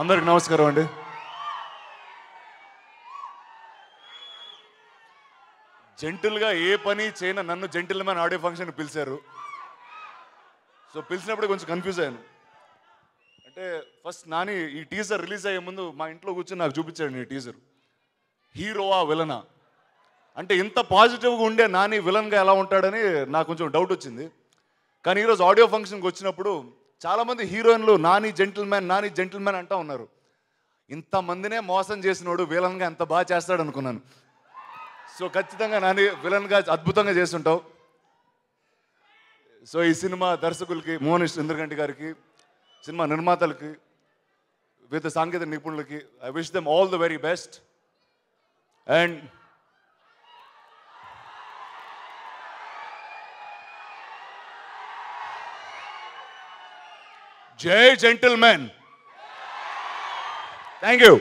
అందరికి నమస్కారం అండి జెంటిల్గా ఏ పని చేయన నన్ను జెంటిల్ మ్యాన్ ఆడియో ఫంక్షన్ పిలిచారు సో పిలిచినప్పుడు కొంచెం కన్ఫ్యూజ్ అయ్యాను అంటే ఫస్ట్ నాని ఈ టీజర్ రిలీజ్ అయ్యే ముందు మా ఇంట్లో కూర్చొని నాకు చూపించాడు ఈ టీజర్ హీరోవా విలనా అంటే ఇంత పాజిటివ్గా ఉండే నాని విలన్గా ఎలా ఉంటాడని నాకు కొంచెం డౌట్ వచ్చింది కానీ ఈరోజు ఆడియో ఫంక్షన్కి వచ్చినప్పుడు చాలామంది హీరోయిన్లు నాని జెంటిల్మెన్ నాని జెంటిల్మెన్ అంటూ ఉన్నారు ఇంతమందినే మోసం చేసినోడు విలన్గా ఎంత బాగా చేస్తాడు అనుకున్నాను సో ఖచ్చితంగా నాని విలన్గా అద్భుతంగా చేస్తుంటావు సో ఈ సినిమా దర్శకులకి మోహన్ ఇంద్రగంటి గారికి సినిమా నిర్మాతలకి వివిధ సాంకేతిక నిపుణులకి I wish them all the very best and జై జెంటిల్మెన్ థ్యాంక్ యూ